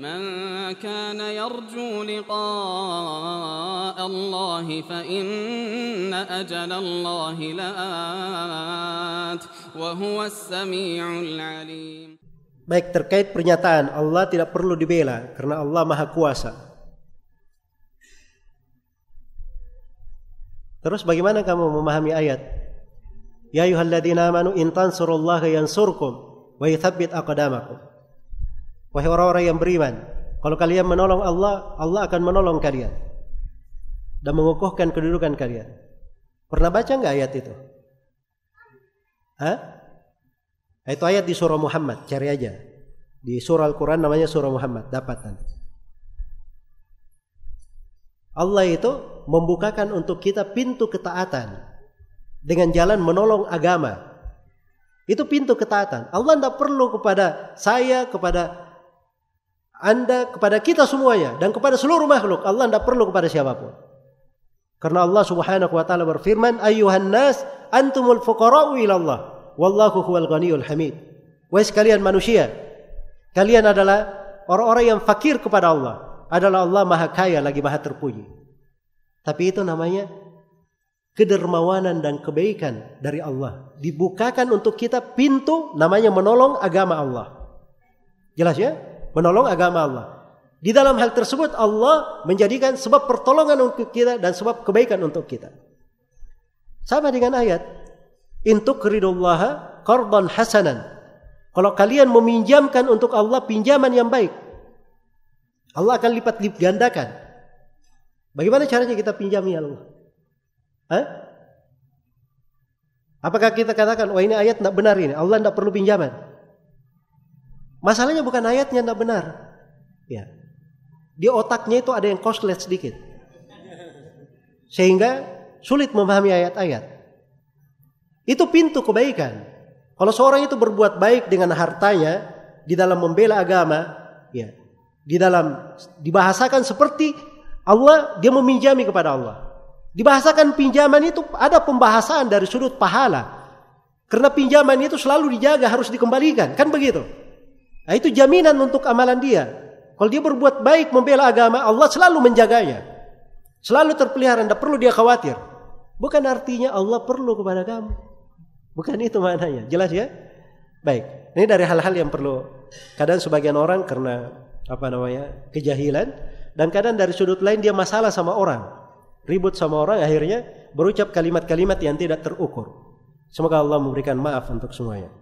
من كان يرجو لقاء الله فإن أجل الله لآت وهو السميع العليم Baik terkait pernyataan Allah tidak perlu dibela karena Allah Maha Kuasa. Terus bagaimana kamu memahami ayat? Ya ayyuhalladzina amanu in tansurullaha yansurkum wa yuthabbit aqdamakum. Wahai orang-orang yang beriman, kalau kalian menolong Allah, Allah akan menolong kalian dan mengukuhkan kedudukan kalian. Pernah baca nggak ayat itu? Hah? Itu ayat di surah Muhammad, cari aja. Di surah Al-Quran namanya surah Muhammad, dapat nanti. Allah itu membukakan untuk kita pintu ketaatan dengan jalan menolong agama. Itu pintu ketaatan. Allah tidak perlu kepada saya, kepada anda kepada kita semuanya dan kepada seluruh makhluk. Allah tidak perlu kepada siapapun. Karena Allah Subhanahu wa taala berfirman, "Ayyuhan nas, antumul fuqara'u ila Allah, wallahu huwal ghaniyyul hamid." Wahai sekalian manusia, kalian adalah orang-orang yang fakir kepada Allah. Adalah Allah Maha Kaya lagi Maha Terpuji. Tapi itu namanya kedermawanan dan kebaikan dari Allah. Dibukakan untuk kita pintu namanya menolong agama Allah. Jelas ya? menolong agama Allah. Di dalam hal tersebut Allah menjadikan sebab pertolongan untuk kita dan sebab kebaikan untuk kita. Sama dengan ayat Intuk ridullaha qardan hasanan. Kalau kalian meminjamkan untuk Allah pinjaman yang baik, Allah akan lipat lip gandakan. Bagaimana caranya kita pinjami Allah? Hah? Apakah kita katakan, wah ini ayat tidak benar ini, Allah tidak perlu pinjaman? Masalahnya bukan ayatnya tidak benar. Ya. Di otaknya itu ada yang koslet sedikit. Sehingga sulit memahami ayat-ayat. Itu pintu kebaikan. Kalau seorang itu berbuat baik dengan hartanya di dalam membela agama, ya, di dalam dibahasakan seperti Allah dia meminjami kepada Allah. Dibahasakan pinjaman itu ada pembahasan dari sudut pahala. Karena pinjaman itu selalu dijaga harus dikembalikan, kan begitu? Nah, itu jaminan untuk amalan dia. Kalau dia berbuat baik, membela agama, Allah selalu menjaganya. Selalu terpelihara, tidak perlu dia khawatir. Bukan artinya Allah perlu kepada kamu. Bukan itu maknanya. Jelas ya? Baik. Ini dari hal-hal yang perlu. Kadang sebagian orang karena apa namanya kejahilan dan kadang dari sudut lain dia masalah sama orang, ribut sama orang, akhirnya berucap kalimat-kalimat yang tidak terukur. Semoga Allah memberikan maaf untuk semuanya.